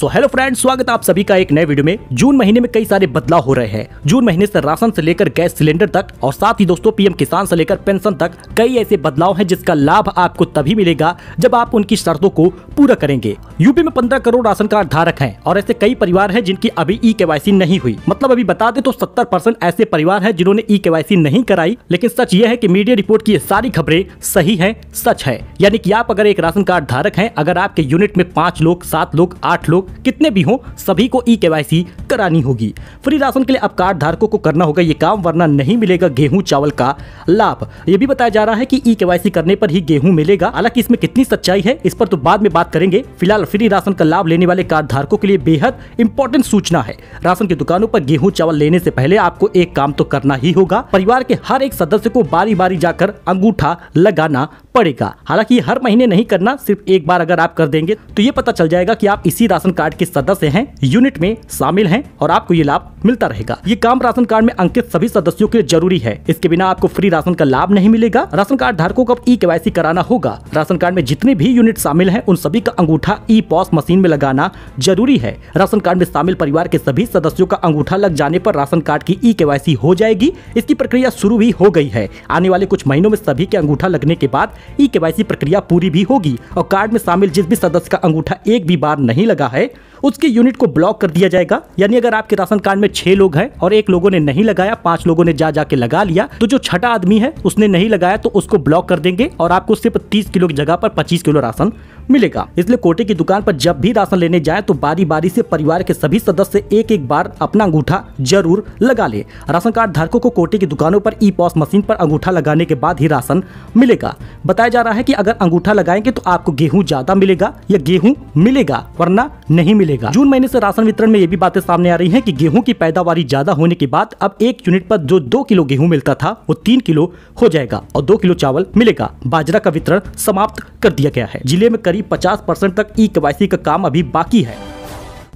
so hello friend स्वागत आप सभी का एक नए वीडियो में जून महीने में कई सारे बदलाव हो रहे हैं जून महीने से राशन से लेकर गैस सिलेंडर तक और साथ ही दोस्तों पीएम किसान से लेकर पेंशन तक कई ऐसे बदलाव हैं जिसका लाभ आपको तभी मिलेगा जब आप उनकी शर्तों को पूरा करेंगे यूपी में पंद्रह करोड़ राशन कार्ड धारक है और ऐसे कई परिवार है जिनकी अभी ई के नहीं हुई मतलब अभी बता दे तो सत्तर ऐसे परिवार है जिन्होंने ई के नहीं कराई लेकिन सच ये है की मीडिया रिपोर्ट की सारी खबरें सही है सच है यानी की आप अगर एक राशन कार्ड धारक है अगर आपके यूनिट में पाँच लोग सात लोग आठ लोग कितने भी हो सभी को ई e के करानी होगी फ्री राशन के लिए अब कार्ड धारकों को करना होगा ये काम वरना नहीं मिलेगा गेहूं चावल का लाभ ये भी बताया जा रहा है कि ई e के करने पर ही गेहूं मिलेगा हालांकि इसमें कितनी सच्चाई है इस पर तो बाद में बात करेंगे फिलहाल फ्री राशन का लाभ लेने वाले कार्ड धारकों के लिए बेहद इंपॉर्टेंट सूचना है राशन की दुकानों पर गेहूं चावल लेने से पहले आपको एक काम तो करना ही होगा परिवार के हर एक सदस्य को बारी बारी जाकर अंगूठा लगाना पड़ेगा हालांकि हर महीने नहीं करना सिर्फ एक बार अगर आप कर देंगे तो ये पता चल जाएगा की आप इसी राशन कार्ड के सदस्य हैं यूनिट में शामिल हैं और आपको ये लाभ मिलता रहेगा ये काम राशन कार्ड में अंकित सभी सदस्यों के लिए जरूरी है इसके बिना आपको फ्री राशन का लाभ नहीं मिलेगा राशन कार्ड धारकों को ई के कराना होगा राशन कार्ड में जितने भी यूनिट शामिल है उन सभी का अंगूठा ई पॉस मशीन में लगाना जरूरी है राशन कार्ड में शामिल परिवार के सभी सदस्यों का अंगूठा लग जाने आरोप राशन कार्ड की ई के हो जाएगी इसकी प्रक्रिया शुरू भी हो गई है आने वाले कुछ महीनों में सभी के अंगूठा लगने के बाद ई के प्रक्रिया पूरी भी होगी और कार्ड में शामिल जिस भी सदस्य का अंगूठा एक भी बार नहीं लगा है उसके यूनिट को ब्लॉक कर दिया जाएगा यानी अगर आपके राशन कार्ड में छह लोग हैं और एक लोगों ने नहीं लगाया पांच लोगों ने जा जाके लगा लिया तो जो छठा आदमी है उसने नहीं लगाया तो उसको ब्लॉक कर देंगे और आपको सिर्फ तीस किलो की जगह पर पच्चीस किलो राशन मिलेगा इसलिए कोटे की दुकान पर जब भी राशन लेने जाए तो बारी बारी से परिवार के सभी सदस्य एक एक बार अपना अंगूठा जरूर लगा ले राशन कार्ड धारकों को कोटे की दुकानों पर ई पॉस मशीन पर अंगूठा लगाने के बाद ही राशन मिलेगा बताया जा रहा है कि अगर अंगूठा लगाएंगे तो आपको गेहूँ ज्यादा मिलेगा या गेहूँ मिलेगा वरना नहीं मिलेगा जून महीने से राशन वितरण में ये भी बातें सामने आ रही है की गेहूँ की पैदावार ज्यादा होने के बाद अब एक यूनिट पर जो दो किलो गेहूँ मिलता था वो तीन किलो हो जाएगा और दो किलो चावल मिलेगा बाजरा का वितरण समाप्त कर दिया गया है जिले में करीब करीब पचास परसेंट तक ई के का काम अभी बाकी है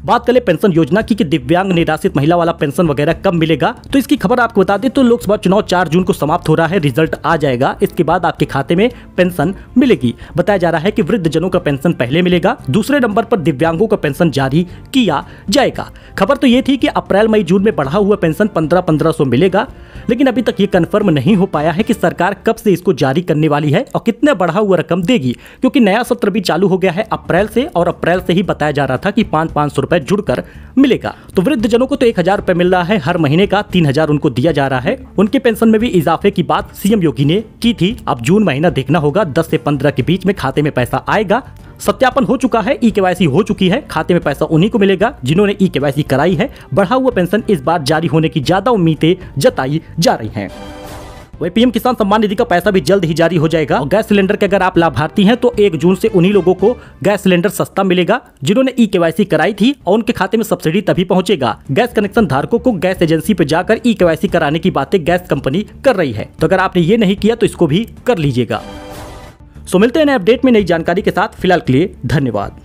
बात करें पेंशन योजना की कि दिव्यांग निराश्रित महिला वाला पेंशन वगैरह कब मिलेगा तो इसकी खबर आपको बता दें तो लोकसभा चुनाव चार जून को समाप्त हो रहा है रिजल्ट आ जाएगा इसके बाद आपके खाते में पेंशन मिलेगी बताया जा रहा है वृद्ध जनों का पेंशन पहले मिलेगा दूसरे नंबर पर दिव्यांगों का पेंशन जारी किया जाएगा खबर तो ये थी की अप्रैल मई जून में बढ़ा हुआ पेंशन पंद्रह पंद्रह सौ मिलेगा लेकिन अभी तक ये कन्फर्म नहीं हो पाया है की सरकार कब से इसको जारी करने वाली है और कितना बढ़ा हुआ रकम देगी क्योंकि नया सत्र भी चालू हो गया है अप्रैल से और अप्रैल से ही बताया जा रहा था कि पांच पांच सौ रुपए जुड़कर मिलेगा तो वृद्ध जनों को तो एक हजार रुपए मिल रहा है हर महीने का तीन हजार उनको दिया जा रहा है उनके पेंशन में भी इजाफे की बात सीएम योगी ने की थी अब जून महीना देखना होगा दस ऐसी पंद्रह के बीच में खाते में पैसा आएगा सत्यापन हो चुका है ई के हो चुकी है खाते में पैसा उन्हीं को मिलेगा जिन्होंने ई के कराई है बढ़ा हुआ पेंशन इस बार जारी होने की ज्यादा उम्मीदें जताई जा रही हैं वही पीएम किसान सम्मान निधि का पैसा भी जल्द ही जारी हो जाएगा और गैस सिलेंडर के अगर आप लाभार्थी हैं तो एक जून से उन्हीं लोगों को गैस सिलेंडर सस्ता मिलेगा जिन्होंने ई के कराई थी और उनके खाते में सब्सिडी तभी पहुंचेगा गैस कनेक्शन धारकों को गैस एजेंसी पर जाकर ई के कराने की बातें गैस कंपनी कर रही है तो अगर आपने ये नहीं किया तो इसको भी कर लीजिएगा सो मिलते हैं अपडेट में नई जानकारी के साथ फिलहाल के लिए धन्यवाद